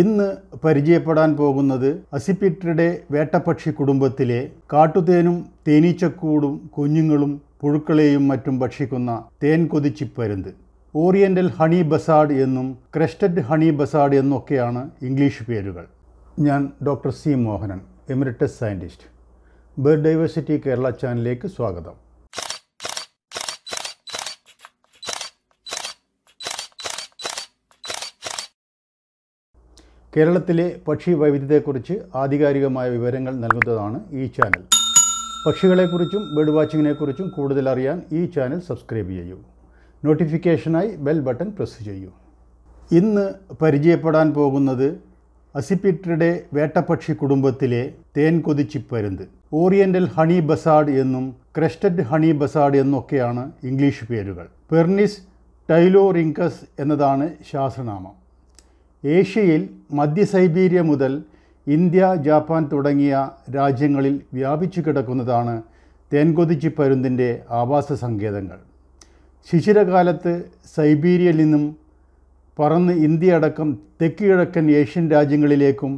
ഇന്ന് പരിചയപ്പെടാൻ പോകുന്നത് അസിപ്പിട്രിയുടെ വേട്ടപ്പക്ഷി കുടുംബത്തിലെ കാട്ടുതേനും തേനീച്ചക്കൂടും കുഞ്ഞുങ്ങളും പുഴുക്കളെയും മറ്റും ഭക്ഷിക്കുന്ന തേൻ കൊതിച്ചിപ്പരുന്ത് ഓറിയൻ്റൽ ഹണി ബസാഡ് എന്നും ക്രെസ്റ്റഡ് ഹണി ബസാഡ് എന്നൊക്കെയാണ് ഇംഗ്ലീഷ് പേരുകൾ ഞാൻ doctor C Mohanan emeritus scientist biodiversity Kerala ചാനലിലേക്ക് സ്വാഗതം കേരളത്തിലെ പക്ഷി വൈവിധ്യത്തെക്കുറിച്ച് ആധികാരികമായ വിവരങ്ങൾ നൽകുന്നതാണ് ഈ ചാനൽ പക്ഷികളെക്കുറിച്ചും ബേർഡ് വാച്ചിങ്ങിനെക്കുറിച്ചും കൂടുതൽ അറിയാൻ ഈ ചാനൽ സബ്സ്ക്രൈബ് ചെയ്യൂ നോട്ടിഫിക്കേഷനായി ബെൽ ബട്ടൺ പ്രസ് ചെയ്യൂ ഇന്ന് പരിചയപ്പെടാൻ പോകുന്നത് അസിപ്പിറ്ററുടെ വേട്ടപ്പക്ഷി കുടുംബത്തിലെ തേൻ കൊതിച്ചിപ്പരുന്ത് ഓറിയൻ്റൽ ഹണി ബസാഡ് എന്നും ക്രെസ്റ്റഡ് ഹണി ബസാഡ് എന്നൊക്കെയാണ് ഇംഗ്ലീഷ് പേരുകൾ പെർണിസ് ടൈലോറിങ്കസ് എന്നതാണ് ശാസ്ത്രനാമം ഏഷ്യയിൽ മധ്യ സൈബീരിയ മുതൽ ഇന്ത്യ ജാപ്പാൻ തുടങ്ങിയ രാജ്യങ്ങളിൽ വ്യാപിച്ചു കിടക്കുന്നതാണ് തേൻകൊതിച്ചി പരുന്തിൻ്റെ ആവാസ സങ്കേതങ്ങൾ ശിശിരകാലത്ത് സൈബീരിയയിൽ നിന്നും പറന്ന് ഇന്ത്യ അടക്കം തെക്ക് കിഴക്കൻ ഏഷ്യൻ രാജ്യങ്ങളിലേക്കും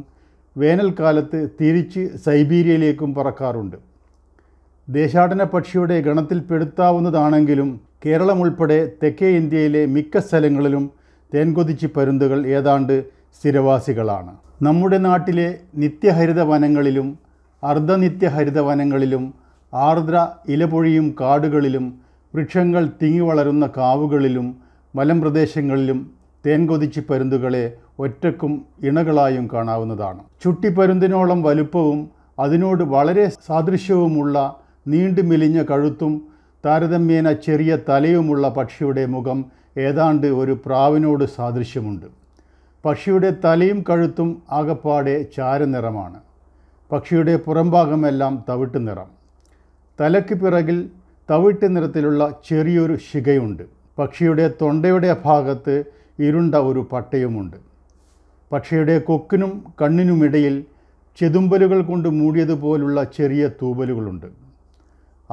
വേനൽക്കാലത്ത് തിരിച്ച് സൈബീരിയയിലേക്കും പറക്കാറുണ്ട് ദേശാടന പക്ഷിയുടെ ഗണത്തിൽപ്പെടുത്താവുന്നതാണെങ്കിലും കേരളം ഉൾപ്പെടെ തെക്കേ ഇന്ത്യയിലെ മിക്ക സ്ഥലങ്ങളിലും തേൻകൊതിച്ചി പരുന്തുകൾ ഏതാണ്ട് സ്ഥിരവാസികളാണ് നമ്മുടെ നാട്ടിലെ നിത്യഹരിത വനങ്ങളിലും അർദ്ധനിത്യഹരിത വനങ്ങളിലും ആർദ്ര ഇലപൊഴിയും കാടുകളിലും വൃക്ഷങ്ങൾ തിങ്ങി വളരുന്ന കാവുകളിലും മലമ്പ്രദേശങ്ങളിലും തേൻകൊതിച്ചി പരുന്തുകളെ ഒറ്റക്കും ഇണകളായും കാണാവുന്നതാണ് ചുട്ടിപ്പരുന്തിനോളം വലുപ്പവും അതിനോട് വളരെ സാദൃശ്യവുമുള്ള നീണ്ടു മെലിഞ്ഞ കഴുത്തും താരതമ്യേന ചെറിയ തലയുമുള്ള പക്ഷിയുടെ മുഖം ഏതാണ്ട് ഒരു പ്രാവിനോട് സാദൃശ്യമുണ്ട് പക്ഷിയുടെ തലയും കഴുത്തും ആകപ്പാടെ ചാരനിറമാണ് പക്ഷിയുടെ പുറംഭാഗമെല്ലാം തവിട്ട് നിറം തലയ്ക്ക് പിറകിൽ തവിട്ട് നിറത്തിലുള്ള ചെറിയൊരു ശിഖയുണ്ട് പക്ഷിയുടെ തൊണ്ടയുടെ ഭാഗത്ത് ഇരുണ്ട ഒരു പട്ടയുമുണ്ട് പക്ഷിയുടെ കൊക്കിനും കണ്ണിനുമിടയിൽ ചെതുമ്പലുകൾ കൊണ്ട് മൂടിയതുപോലുള്ള ചെറിയ തൂവലുകളുണ്ട്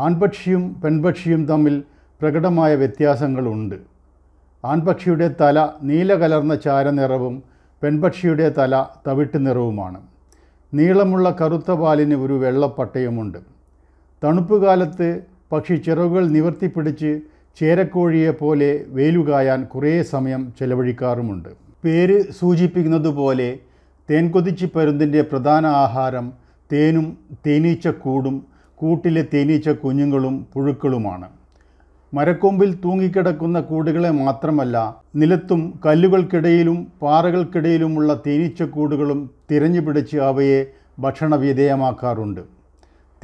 ആൺപക്ഷിയും പെൺപക്ഷിയും തമ്മിൽ പ്രകടമായ വ്യത്യാസങ്ങളുണ്ട് ആൺപക്ഷിയുടെ തല നീല കലർന്ന ചാരനിറവും പെൺപക്ഷിയുടെ തല തവിട്ട് നിറവുമാണ് നീളമുള്ള കറുത്ത പാലിന് ഒരു വെള്ളപ്പട്ടയുമുണ്ട് തണുപ്പ് കാലത്ത് പക്ഷി ചിറകുകൾ നിവർത്തിപ്പിടിച്ച് ചേരക്കോഴിയെപ്പോലെ വെയിലുകായാൻ കുറേ സമയം ചെലവഴിക്കാറുമുണ്ട് പേര് സൂചിപ്പിക്കുന്നത് പോലെ തേൻകൊതിച്ചി പരുന്തിൻ്റെ പ്രധാന ആഹാരം തേനും തേനീച്ചക്കൂടും കൂട്ടിലെ തേനീച്ച കുഞ്ഞുങ്ങളും പുഴുക്കളുമാണ് മരക്കൊമ്പിൽ തൂങ്ങിക്കിടക്കുന്ന കൂടുകളെ മാത്രമല്ല നിലത്തും കല്ലുകൾക്കിടയിലും പാറകൾക്കിടയിലുമുള്ള തേനീച്ചക്കൂടുകളും തിരഞ്ഞുപിടിച്ച് അവയെ ഭക്ഷണവിധേയമാക്കാറുണ്ട്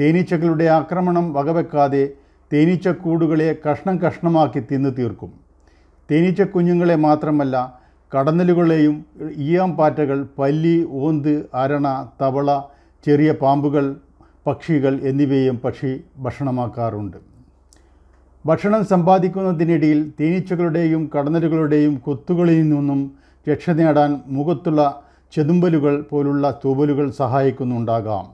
തേനീച്ചകളുടെ ആക്രമണം വകവെക്കാതെ തേനീച്ചക്കൂടുകളെ കഷ്ണം കഷ്ണമാക്കി തിന്നു തീർക്കും തേനീച്ചക്കുഞ്ഞുങ്ങളെ മാത്രമല്ല കടന്നലുകളെയും ഈയാമ്പാറ്റകൾ പല്ലി ഓന്ത് അരണ തവള ചെറിയ പാമ്പുകൾ പക്ഷികൾ എന്നിവയും പക്ഷി ഭക്ഷണമാക്കാറുണ്ട് ഭക്ഷണം സമ്പാദിക്കുന്നതിനിടയിൽ തേനീച്ചകളുടെയും കടന്നലുകളുടെയും കൊത്തുകളിൽ നിന്നും രക്ഷ നേടാൻ മുഖത്തുള്ള ചെതുമ്പലുകൾ പോലുള്ള തൂവലുകൾ സഹായിക്കുന്നുണ്ടാകാം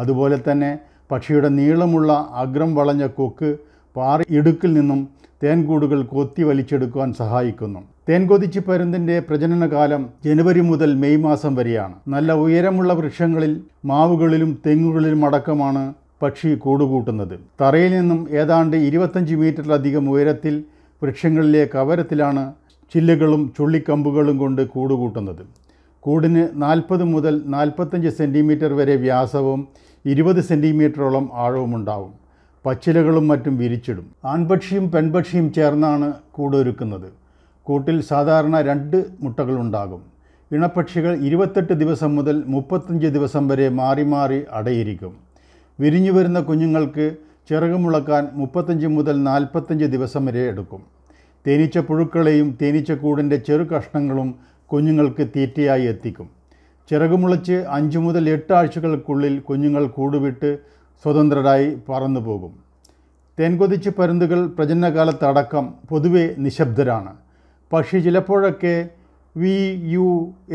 അതുപോലെ തന്നെ പക്ഷിയുടെ നീളമുള്ള അഗ്രം വളഞ്ഞ കൊക്ക് പാറ ഇടുക്കിൽ നിന്നും തേൻകൂടുകൾ കൊത്തി വലിച്ചെടുക്കുവാൻ സഹായിക്കുന്നു തേൻകൊതിച്ച് പരുന്തിൻ്റെ പ്രജനനകാലം ജനുവരി മുതൽ മെയ് മാസം വരെയാണ് നല്ല ഉയരമുള്ള വൃക്ഷങ്ങളിൽ മാവുകളിലും തെങ്ങുകളിലും അടക്കമാണ് പക്ഷി കൂടുകൂട്ടുന്നത് തറയിൽ നിന്നും ഏതാണ്ട് ഇരുപത്തഞ്ച് മീറ്ററിലധികം ഉയരത്തിൽ വൃക്ഷങ്ങളിലെ കവരത്തിലാണ് ചില്ലുകളും ചുള്ളിക്കമ്പുകളും കൊണ്ട് കൂടുകൂട്ടുന്നത് കൂടിന് നാൽപ്പത് മുതൽ നാൽപ്പത്തഞ്ച് സെൻറ്റിമീറ്റർ വരെ വ്യാസവും ഇരുപത് സെൻറ്റിമീറ്ററോളം ആഴവുമുണ്ടാവും പച്ചിലകളും മറ്റും വിരിച്ചിടും ആൺപക്ഷിയും പെൺപക്ഷിയും ചേർന്നാണ് കൂടൊരുക്കുന്നത് കൂട്ടിൽ സാധാരണ രണ്ട് മുട്ടകളുണ്ടാകും ഇണപ്പക്ഷികൾ ഇരുപത്തെട്ട് ദിവസം മുതൽ മുപ്പത്തഞ്ച് ദിവസം വരെ മാറി മാറി അടയിരിക്കും വിരിഞ്ഞു വരുന്ന കുഞ്ഞുങ്ങൾക്ക് ചിറകുമുളക്കാൻ മുപ്പത്തഞ്ച് മുതൽ നാൽപ്പത്തഞ്ച് ദിവസം വരെ എടുക്കും തേനീച്ച പുഴുക്കളെയും തേനീച്ച കൂടിൻ്റെ ചെറു കഷ്ണങ്ങളും കുഞ്ഞുങ്ങൾക്ക് തീറ്റയായി എത്തിക്കും ചിറകുമുളച്ച് അഞ്ച് മുതൽ എട്ട് ആഴ്ചകൾക്കുള്ളിൽ കുഞ്ഞുങ്ങൾ കൂടുവിട്ട് സ്വതന്ത്രരായി പറന്നു പോകും തേൻകൊതിച്ച് പരുന്തുകൾ പ്രജനനകാലത്തടക്കം പൊതുവെ നിശബ്ദരാണ് പക്ഷി ചിലപ്പോഴൊക്കെ വി യു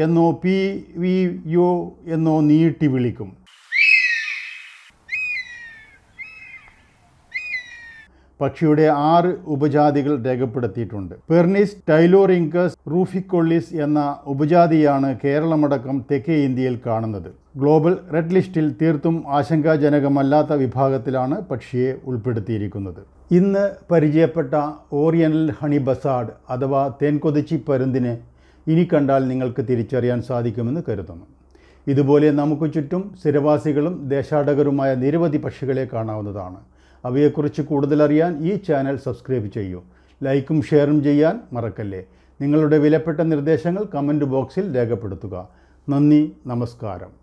എന്നോ പി വി യു എന്നോ നീട്ടി വിളിക്കും പക്ഷിയുടെ ആറ് ഉപജാതികൾ രേഖപ്പെടുത്തിയിട്ടുണ്ട് പെർണിസ് ടൈലോറിങ്കസ് റൂഫിക്കൊള്ളിസ് എന്ന ഉപജാതിയാണ് കേരളമടക്കം തെക്കേ ഇന്ത്യയിൽ കാണുന്നത് ഗ്ലോബൽ റെഡ് ലിസ്റ്റിൽ തീർത്തും ആശങ്കാജനകമല്ലാത്ത വിഭാഗത്തിലാണ് പക്ഷിയെ ഉൾപ്പെടുത്തിയിരിക്കുന്നത് ഇന്ന് പരിചയപ്പെട്ട ഓറിയനൽ ഹണി ബസാഡ് അഥവാ തേൻകൊതിച്ചി പരുന്തിനെ ഇനി കണ്ടാൽ നിങ്ങൾക്ക് തിരിച്ചറിയാൻ സാധിക്കുമെന്ന് കരുതുന്നു ഇതുപോലെ നമുക്ക് ചുറ്റും സ്ഥിരവാസികളും ദേശാടകരുമായ നിരവധി പക്ഷികളെ കാണാവുന്നതാണ് അവയെക്കുറിച്ച് കൂടുതലറിയാൻ ഈ ചാനൽ സബ്സ്ക്രൈബ് ചെയ്യൂ ലൈക്കും ഷെയറും ചെയ്യാൻ മറക്കല്ലേ നിങ്ങളുടെ വിലപ്പെട്ട നിർദ്ദേശങ്ങൾ കമൻറ്റ് ബോക്സിൽ രേഖപ്പെടുത്തുക നന്ദി നമസ്കാരം